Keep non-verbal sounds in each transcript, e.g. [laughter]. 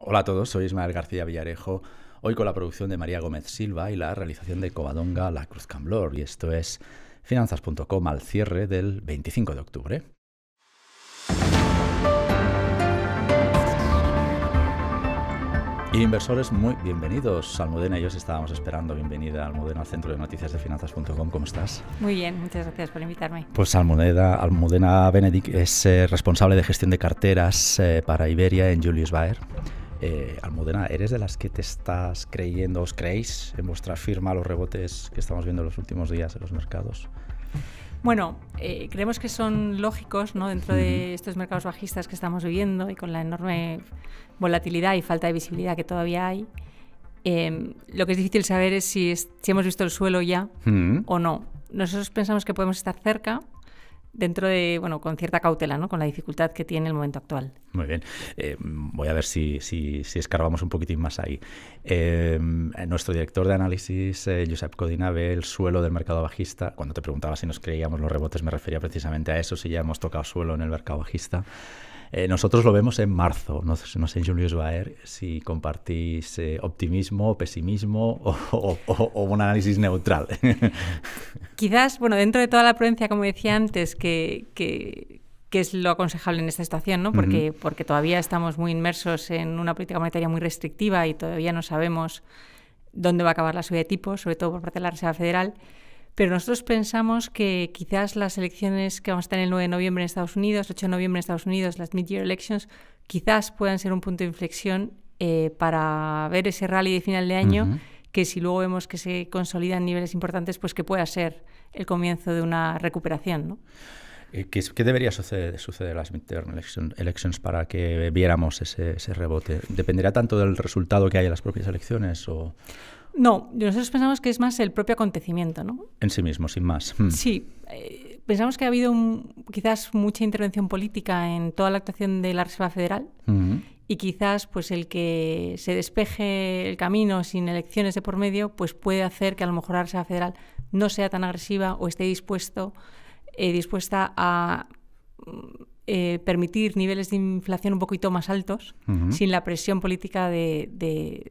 Hola a todos, soy Ismael García Villarejo, hoy con la producción de María Gómez Silva y la realización de Covadonga La Cruz Camblor, y esto es finanzas.com al cierre del 25 de octubre. Inversores, muy bienvenidos. Almudena y yo estábamos esperando. Bienvenida, Almudena, al centro de noticias de finanzas.com. ¿Cómo estás? Muy bien, muchas gracias por invitarme. Pues Almudena, Almudena Benedict es eh, responsable de gestión de carteras eh, para Iberia en Julius Baer. Eh, Almodena, ¿eres de las que te estás creyendo, os creéis en vuestra firma los rebotes que estamos viendo en los últimos días en los mercados? Bueno, eh, creemos que son lógicos ¿no? dentro de estos mercados bajistas que estamos viviendo y con la enorme volatilidad y falta de visibilidad que todavía hay. Em, lo que es difícil saber es si, hemos visto el suelo ya o no. Nosotros pensamos que podemos estar cerca, dentro de, bueno, con cierta cautela, ¿no? Con la dificultad que tiene el momento actual. Muy bien. Eh, voy a ver si, si, escarbamos un poquitín más ahí. Eh, nuestro director de análisis, eh, Josep Codina, ve el suelo del mercado bajista. Cuando te preguntaba si nos creíamos los rebotes, me refería precisamente a eso, si ya hemos tocado suelo en el mercado bajista. Eh, nosotros lo vemos en marzo. No, sé, Julius Baer, si compartís eh, optimismo, pesimismo o, un análisis neutral. [laughs] Quizás, bueno, dentro de toda la prudencia, como decía antes, que, es lo aconsejable en esta situación, ¿no? Porque, porque todavía estamos muy inmersos en una política monetaria muy restrictiva y todavía no sabemos dónde va a acabar la subida de tipos, sobre todo por parte de la Reserva Federal. Pero nosotros pensamos que quizás las elecciones que vamos a tener el 9 de noviembre en Estados Unidos, 8 de noviembre en Estados Unidos, las mid-year elections, quizás puedan ser un punto de inflexión eh, para ver ese rally de final de año, que si luego vemos que se consolidan niveles importantes, pues que pueda ser el comienzo de una recuperación. ¿no? Eh, ¿Qué, debería suceder, suceder las mid term elections para que viéramos ese, rebote? ¿Dependerá tanto del resultado que haya en las propias elecciones? O... No, nosotros pensamos que es más el propio acontecimiento, ¿no? En sí mismo, sin más. Mm. Sí. Eh, pensamos que ha habido quizás mucha intervención política en toda la actuación de la Reserva Federal mm. y quizás pues el que se despeje el camino sin elecciones de por medio pues puede hacer que a lo mejor la Reserva Federal no sea tan agresiva o esté dispuesto eh, dispuesta a eh, permitir niveles de inflación un poquito más altos sin la presión política de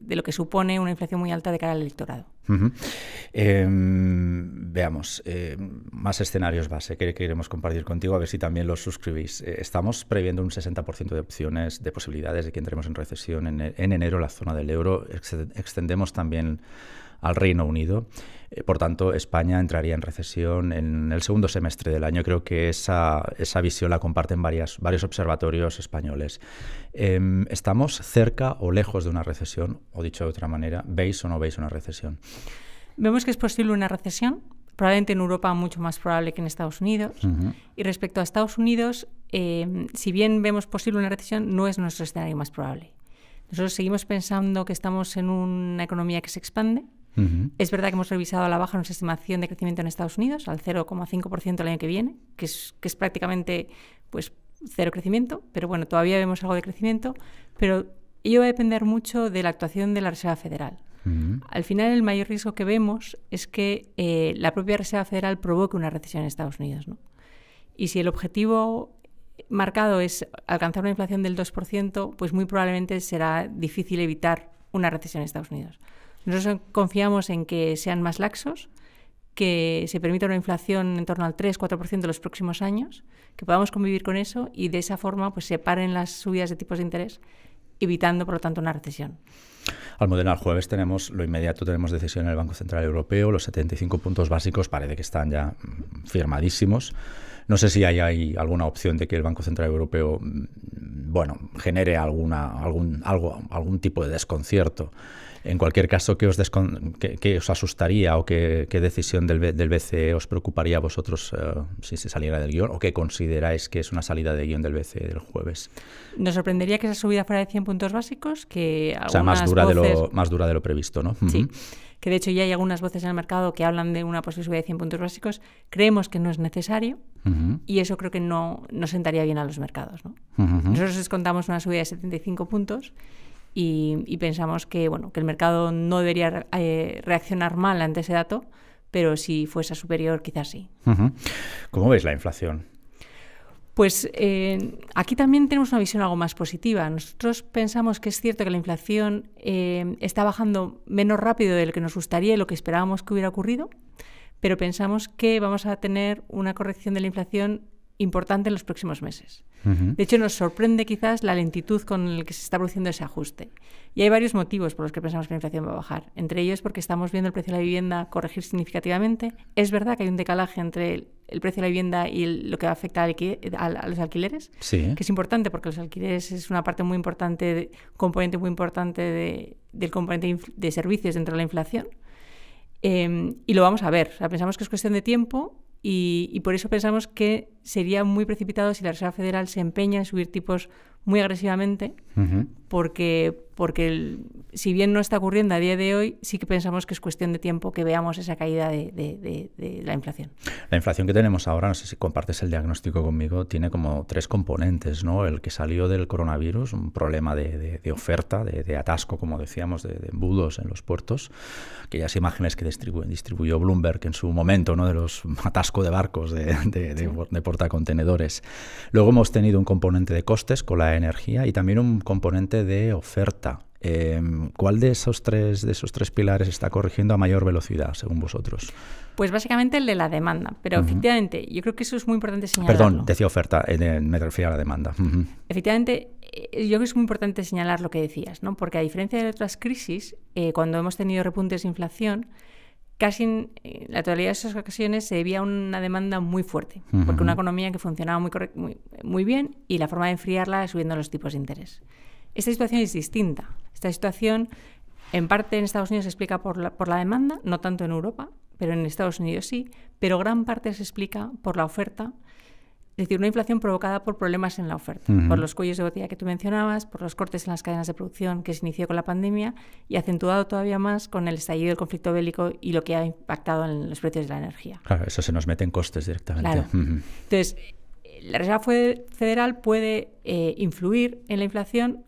lo que supone una inflación muy alta de cara al electorado. Em, veamos, em, más escenarios base que queremos compartir contigo, a ver si también los suscribís. Eh, estamos previendo un 60% de opciones, de posibilidades de que entremos en recesión en, en enero la zona del euro. extendemos también al Reino Unido. Eh, por tanto, España entraría en recesión en el segundo semestre del año. Creo que esa, visión la comparten varios observatorios españoles. Em, ¿estamos cerca o lejos de una recesión? O dicho de otra manera, ¿veis o no veis una recesión? Vemos que es posible una recesión, probablemente en Europa mucho más probable que en Estados Unidos. Y respecto a Estados Unidos, em, si bien vemos posible una recesión, no es nuestro escenario más probable. Nosotros seguimos pensando que estamos en una economía que se expande. Es verdad que hemos revisado a la baja nuestra estimación de crecimiento en Estados Unidos, al 0,5% el año que viene, que es, que es prácticamente pues, cero crecimiento, pero bueno, todavía vemos algo de crecimiento, pero ello va a depender mucho de la actuación de la Reserva Federal. Al final, el mayor riesgo que vemos es que eh, la propia Reserva Federal provoque una recesión en Estados Unidos. Y si el objetivo marcado es alcanzar una inflación del 2%, pues muy probablemente será difícil evitar una recesión en Estados Unidos. Nosotros confiamos en que sean más laxos, que se permita una inflación en torno al 3-4% en los próximos años, que podamos convivir con eso y de esa forma pues, se paren las subidas de tipos de interés, evitando, por lo tanto, una recesión. Al modelo el jueves tenemos lo inmediato, tenemos decisión en el Banco Central Europeo, los 75 puntos básicos parece que están ya mm, firmadísimos. No sé si hay, alguna opción de que el Banco Central Europeo mm, bueno, genere alguna, algún, algo, algún tipo de desconcierto. En cualquier caso, ¿qué os, os asustaría o qué, decisión del, BCE os preocuparía a vosotros eh, si se saliera del guión? ¿O qué consideráis que es una salida de guión del BCE del jueves? Nos sorprendería que esa subida fuera de 100 puntos básicos, que algunas O sea, más dura, de, lo, previsto, ¿no? Sí que de hecho ya hay algunas voces en el mercado que hablan de una posible subida de 100 puntos básicos, creemos que no es necesario y eso creo que no, sentaría bien a los mercados. Nosotros les contamos una subida de 75 puntos y, pensamos que, bueno, que el mercado no debería eh, reaccionar mal ante ese dato, pero si fuese superior quizás sí. ¿Cómo ves la inflación? Pues eh, aquí también tenemos una visión algo más positiva. Nosotros pensamos que es cierto que la inflación eh, está bajando menos rápido del que nos gustaría y lo que esperábamos que hubiera ocurrido, pero pensamos que vamos a tener una corrección de la inflación importante en los próximos meses. De hecho, nos sorprende quizás la lentitud con la que se está produciendo ese ajuste. Y hay varios motivos por los que pensamos que la inflación va a bajar. Entre ellos, porque estamos viendo el precio de la vivienda corregir significativamente. Es verdad que hay un decalaje entre el, precio de la vivienda y lo que afecta a, a los alquileres, que es importante porque los alquileres es una parte muy importante, componente muy importante del componente de servicios dentro de la inflación. Em, y lo vamos a ver. pensamos que es cuestión de tiempo y, por eso pensamos que sería muy precipitado si la Reserva Federal se empeña en subir tipos muy agresivamente, porque, porque si bien no está ocurriendo a día de hoy, sí que pensamos que es cuestión de tiempo que veamos esa caída de, la inflación. La inflación que tenemos ahora, no sé si compartes el diagnóstico conmigo, tiene como tres componentes, ¿no? El que salió del coronavirus, un problema de, oferta, de, atasco, como decíamos, de, embudos en los puertos, aquellas imágenes que distribuyó Bloomberg en su momento, ¿no? De los [laughs] atascos de barcos de portacontenedores. Luego hemos tenido un componente de costes con la energía y también un componente de oferta. Em, ¿Cuál de esos, tres, de esos tres pilares está corrigiendo a mayor velocidad, según vosotros? Pues básicamente el de la demanda, pero efectivamente yo creo que eso es muy importante señalar. Perdón, decía oferta, me refiero a la demanda. Efectivamente, eh, yo creo que es muy importante señalar lo que decías, ¿no? porque a diferencia de otras crisis, eh, cuando hemos tenido repuntes de inflación, casi en, la totalidad de esas ocasiones se debía a una demanda muy fuerte, porque una economía que funcionaba muy, muy, muy bien y la forma de enfriarla es subiendo los tipos de interés. Esta situación es distinta. Esta situación, en parte en Estados Unidos, se explica por la, demanda, no tanto en Europa, pero en Estados Unidos sí, pero gran parte se explica por la oferta. Es decir, una inflación provocada por problemas en la oferta, por los cuellos de botella que tú mencionabas, por los cortes en las cadenas de producción que se inició con la pandemia y acentuado todavía más con el estallido del conflicto bélico y lo que ha impactado en los precios de la energía. Claro, eso se nos mete en costes directamente. Entonces, la Reserva Federal puede eh, influir en la inflación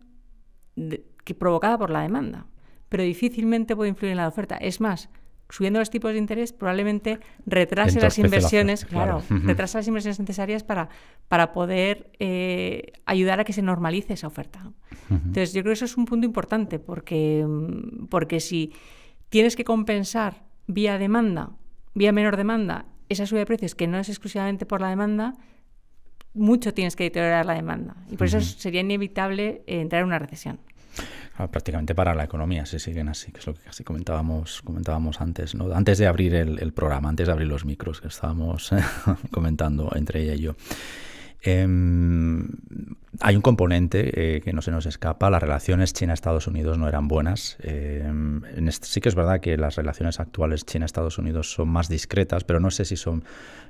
que provocada por la demanda, pero difícilmente puede influir en la oferta. Es más, subiendo los tipos de interés probablemente retrase las inversiones, claro, retrasa las inversiones necesarias para, para poder eh, ayudar a que se normalice esa oferta. Entonces, yo creo que eso es un punto importante porque, mm, porque si tienes que compensar vía demanda, vía menor demanda, esa subida de precios que no es exclusivamente por la demanda, mucho tienes que deteriorar la demanda. Y por eso sería inevitable eh, entrar en una recesión. Ah, prácticamente para la economía, si siguen así, que es lo que casi comentábamos, comentábamos antes, ¿no? Antes de abrir el, el programa, antes de abrir los micros que estábamos [laughs] comentando entre ella y yo. Em, hay un componente eh, que no se nos escapa. Las relaciones China-Estados Unidos no eran buenas. Em, sí que es verdad que las relaciones actuales China-Estados Unidos son más discretas, pero no sé si son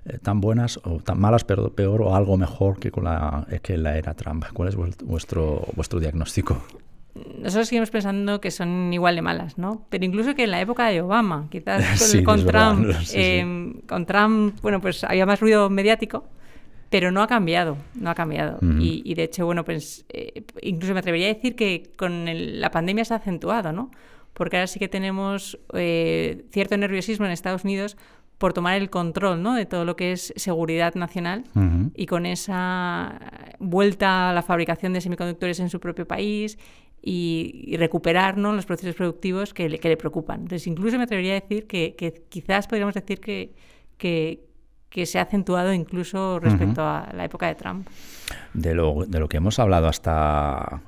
eh, tan buenas o tan malas, pero peor o algo mejor que con la, eh, que la era Trump. ¿Cuál es vuestro, vuestro diagnóstico? nosotros seguimos pensando que son igual de malas, ¿no? Pero incluso que en la época de Obama, quizás [laughs] con, Trump, [laughs] em, con Trump, bueno, pues había más ruido mediático pero no ha cambiado, no ha cambiado. y, de hecho, bueno, pues eh, incluso me atrevería a decir que con la pandemia se ha acentuado, ¿no? Porque ahora sí que tenemos eh, cierto nerviosismo en Estados Unidos por tomar el control ¿no? de todo lo que es seguridad nacional y con esa vuelta a la fabricación de semiconductores en su propio país y, recuperar los procesos productivos que le, preocupan. Entonces, incluso me atrevería a decir que, quizás podríamos decir que que se ha acentuado incluso respecto a la época de Trump. De lo, que hemos hablado hasta,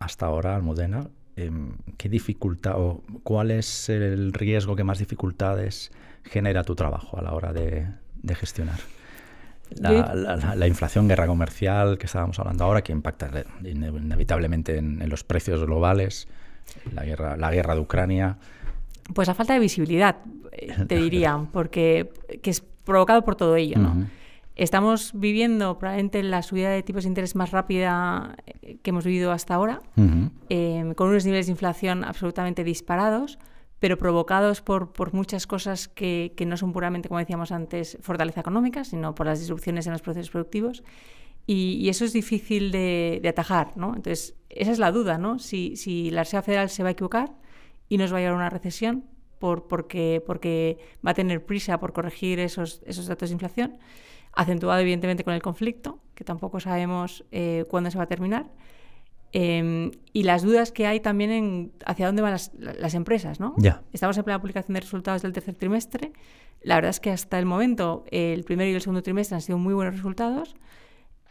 hasta ahora, Almudena, em, ¿qué dificultad o cuál es el riesgo que más dificultades genera tu trabajo a la hora de, gestionar? La, la, inflación, guerra comercial que estábamos hablando ahora, que impacta inevitablemente en, los precios globales, la guerra, la guerra de Ucrania. Pues la falta de visibilidad, eh, [laughs] te diría, porque que provocado por todo ello, ¿no? Estamos viviendo probablemente la subida de tipos de interés más rápida eh, que hemos vivido hasta ahora, em, con unos niveles de inflación absolutamente disparados, pero provocados por, por muchas cosas que, que, no son puramente, como decíamos antes, fortaleza económica, sino por las disrupciones en los procesos productivos. Y, eso es difícil de, atajar, ¿no? Entonces, esa es la duda, ¿no? Si, si la Reserva Federal se va a equivocar y nos va a llevar a una recesión, por, porque, porque va a tener prisa por corregir esos, esos datos de inflación, acentuado evidentemente con el conflicto, que tampoco sabemos eh, cuándo se va a terminar, em, y las dudas que hay también en hacia dónde van las, las empresas. ¿no? Estamos en plena publicación de resultados del tercer trimestre. La verdad es que hasta el momento el primero y el segundo trimestre han sido muy buenos resultados.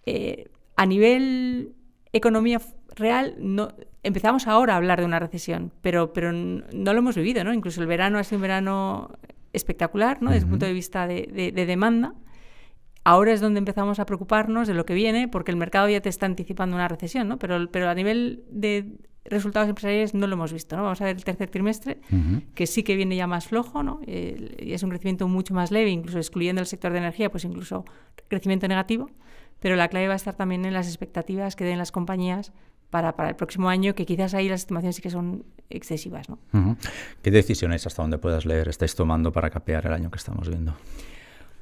Eh, a nivel economía real, no, empezamos ahora a hablar de una recesión, pero, no lo hemos vivido, ¿no? Incluso el verano ha sido un verano espectacular, ¿no? Desde el punto de vista de, demanda. Ahora es donde empezamos a preocuparnos de lo que viene, porque el mercado ya te está anticipando una recesión, ¿no? Pero, a nivel de resultados empresariales no lo hemos visto, ¿no? Vamos a ver el tercer trimestre, que sí que viene ya más flojo, ¿no? es un crecimiento mucho más leve, incluso excluyendo el sector de energía, pues incluso crecimiento negativo. Pero la clave va a estar también en las expectativas que den las compañías para, para el próximo año, que quizás ahí las estimaciones sí que son excesivas. ¿no? ¿Qué decisiones hasta dónde puedas leer estáis tomando para capear el año que estamos viendo?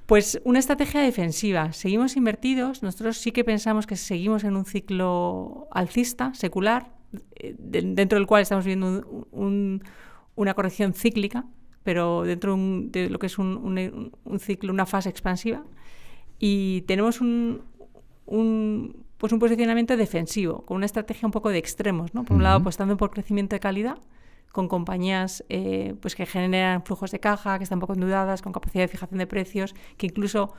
Pues una estrategia defensiva. Seguimos invertidos, nosotros sí que pensamos que seguimos en un ciclo alcista, secular, eh, dentro del cual estamos viendo una corrección cíclica, pero dentro de lo que es un, ciclo, una fase expansiva. Y tenemos un, pues un posicionamiento defensivo, con una estrategia un poco de extremos, ¿no? Por un lado, apostando por crecimiento de calidad, con compañías eh, pues que generan flujos de caja, que están poco endeudadas, con capacidad de fijación de precios, que incluso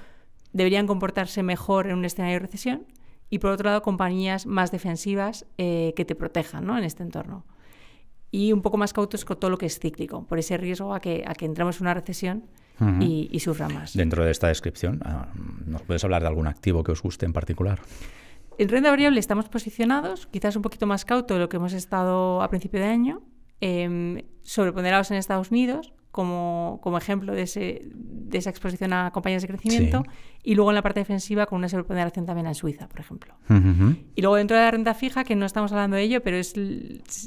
deberían comportarse mejor en un escenario de recesión. Y por otro lado, compañías más defensivas eh, que te protejan ¿no? en este entorno. Y un poco más cautos con todo lo que es cíclico, por ese riesgo a que, a que entramos en una recesión y, y, sufra más. Dentro de esta descripción, ah, ¿nos puedes hablar de algún activo que os guste en particular? En renta variable estamos posicionados, quizás un poquito más cauto de lo que hemos estado a principio de año, em, sobreponderados en Estados Unidos, como, ejemplo de, ese, de esa exposición a compañías de crecimiento. Y luego en la parte defensiva con una sobreponderación también en Suiza, por ejemplo. Y luego dentro de la renta fija, que no estamos hablando de ello, pero es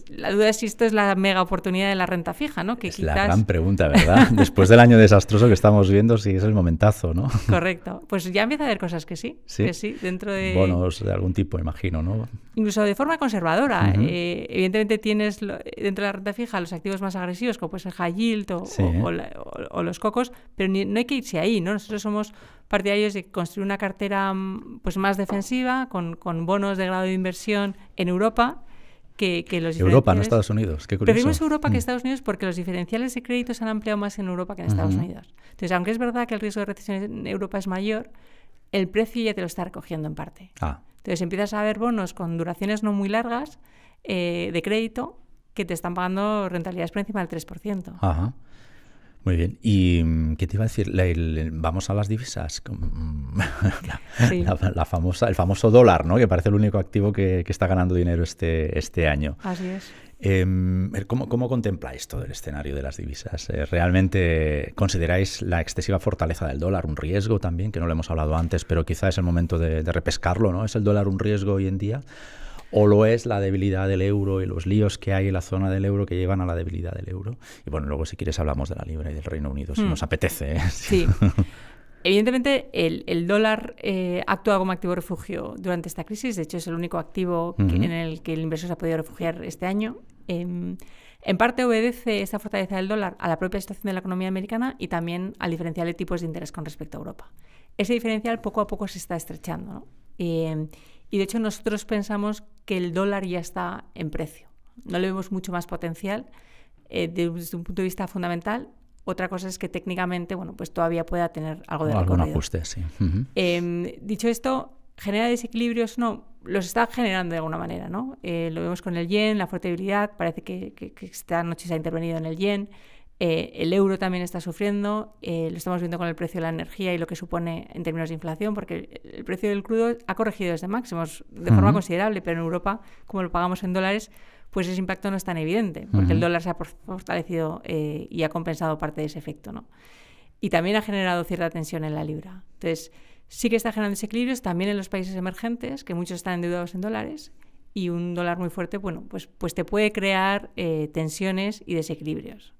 la duda es si esto es la mega oportunidad de la renta fija, ¿no? Que es la gran pregunta, ¿verdad? [laughs] Después del año desastroso que estamos viendo, si es el momentazo, ¿no? Correcto. Pues ya empieza a haber cosas que sí, sí, que sí, dentro de... Bonos de algún tipo, imagino, ¿no? Incluso de forma conservadora. Eh, evidentemente tienes dentro de la renta fija los activos más agresivos, como pues el high o, los cocos, pero no hay que irse ahí, ¿no? Nosotros somos partidarios de construir una cartera mm, pues más defensiva, con, bonos de grado de inversión en Europa, que, que, los Europa, no Estados Unidos. Qué curioso. Europa que mm. Estados Unidos porque los diferenciales de crédito se han ampliado más en Europa que en Estados Unidos. Entonces, aunque es verdad que el riesgo de recesión en Europa es mayor, el precio ya te lo está recogiendo en parte. Ah. Entonces, empiezas a ver bonos con duraciones no muy largas eh, de crédito que te están pagando rentabilidades por encima del 3%. Ajá. Muy bien. ¿Y mm, qué te iba a decir? vamos a las divisas. [laughs] la, famosa, el famoso dólar, ¿no? Que parece el único activo que, está ganando dinero este, este año. Así es. Em, ¿cómo, ¿Cómo contempláis todo el escenario de las divisas? Eh, ¿Realmente consideráis la excesiva fortaleza del dólar un riesgo también? Que no lo hemos hablado antes, pero quizá es el momento de, de repescarlo, ¿no? ¿Es el dólar un riesgo hoy en día? o lo es la debilidad del euro y los líos que hay en la zona del euro que llevan a la debilidad del euro. Y bueno, luego si quieres hablamos de la libra y del Reino Unido, si mm. nos apetece. ¿eh? [laughs] Sí. Evidentemente, el, dólar eh, actúa como activo refugio durante esta crisis. De hecho, es el único activo en el que el inversor se ha podido refugiar este año. Em, en parte obedece esa fortaleza del dólar a la propia situación de la economía americana y también al diferencial de tipos de interés con respecto a Europa. Ese diferencial poco a poco se está estrechando. ¿no? Em, y de hecho nosotros pensamos que el dólar ya está en precio. No le vemos mucho más potencial eh, desde un punto de vista fundamental. Otra cosa es que técnicamente, bueno, pues todavía pueda tener algo de Algún ajuste, sí. Em, dicho esto, ¿genera desequilibrios? No, los está generando de alguna manera, ¿no? Eh, lo vemos con el yen, la fuerte debilidad, parece que, que esta noche se ha intervenido en el yen. Eh, el euro también está sufriendo, eh, lo estamos viendo con el precio de la energía y lo que supone en términos de inflación, porque el precio del crudo ha corregido desde máximos de forma considerable, pero en Europa, como lo pagamos en dólares, pues ese impacto no es tan evidente, porque el dólar se ha fortalecido eh, y ha compensado parte de ese efecto. ¿no? Y también ha generado cierta tensión en la libra. Entonces, sí que está generando desequilibrios también en los países emergentes, que muchos están endeudados en dólares, y un dólar muy fuerte, bueno, pues, pues te puede crear tensiones y desequilibrios.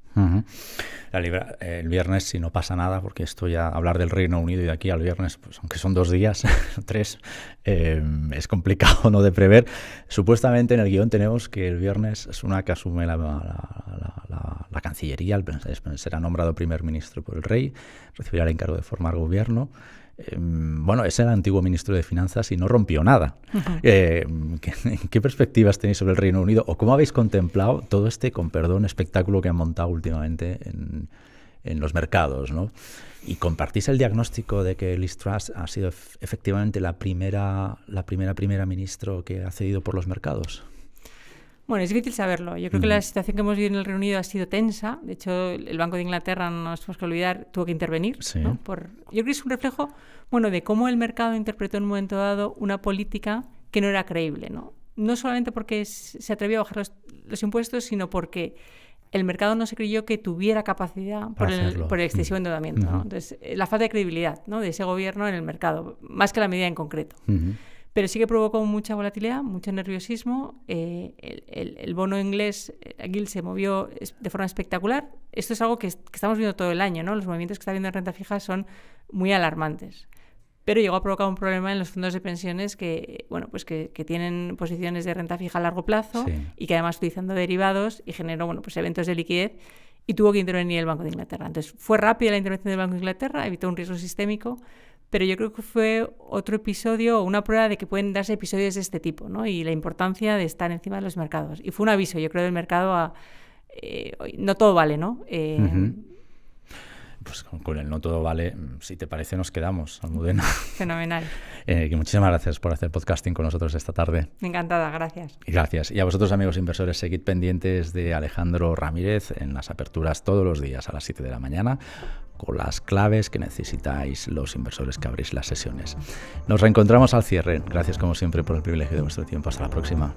Eh, el viernes, si no pasa nada, porque esto ya hablar del Reino Unido y de aquí al viernes, pues aunque son dos días, [laughs] tres, eh, es complicado [laughs] no de prever. Supuestamente en el guión tenemos que el viernes es una que asume la, Cancillería, será nombrado primer ministro por el rey, recibirá el encargo de formar gobierno. Em, bueno, es el antiguo ministro de Finanzas y no rompió nada. Eh, ¿qué, perspectivas tenéis sobre el Reino Unido o cómo habéis contemplado todo este, con perdón, espectáculo que han montado últimamente en, los mercados? ¿Y compartís el diagnóstico de que Liz Truss ha sido efectivamente la primera, la primera, primera ministro que ha cedido por los mercados? Bueno, es difícil saberlo. Yo creo que la situación que hemos vivido en el Reino Unido ha sido tensa. De hecho, el Banco de Inglaterra, no nos tenemos que olvidar, tuvo que intervenir. Por... Yo creo que es un reflejo bueno, de cómo el mercado interpretó en un momento dado una política que no era creíble. No, no solamente porque se atrevió a bajar los, impuestos, sino porque el mercado no se creyó que tuviera capacidad por el, excesivo endeudamiento. Entonces, eh, la falta de credibilidad de ese gobierno en el mercado, más que la medida en concreto pero sí que provocó mucha volatilidad, mucho nerviosismo. Eh, el, bono inglés, eh, Gil se movió de forma espectacular. Esto es algo que, estamos viendo todo el año, ¿no? Los movimientos que está viendo en renta fija son muy alarmantes. Pero llegó a provocar un problema en los fondos de pensiones que, bueno, pues que, tienen posiciones de renta fija a largo plazo y que además utilizando derivados y generó bueno, pues eventos de liquidez y tuvo que intervenir el Banco de Inglaterra. Entonces fue rápida la intervención del Banco de Inglaterra, evitó un riesgo sistémico, pero yo creo que fue otro episodio o una prueba de que pueden darse episodios de este tipo, ¿no? Y la importancia de estar encima de los mercados. Y fue un aviso, yo creo, del mercado a... Eh, no todo vale, ¿no? Eh, pues con, el no todo vale, mm, si te parece nos quedamos, Almudena. [laughs] Fenomenal. [laughs] Eh, muchísimas gracias por hacer podcasting con nosotros esta tarde. Encantada, gracias. gracias. Y a vosotros, amigos inversores, seguid pendientes de Alejandro Ramírez en las aperturas todos los días a las 7 de la mañana con las claves que necesitáis los inversores que abrís las sesiones. Nos reencontramos al cierre. Gracias como siempre por el privilegio de vuestro tiempo. Hasta la próxima.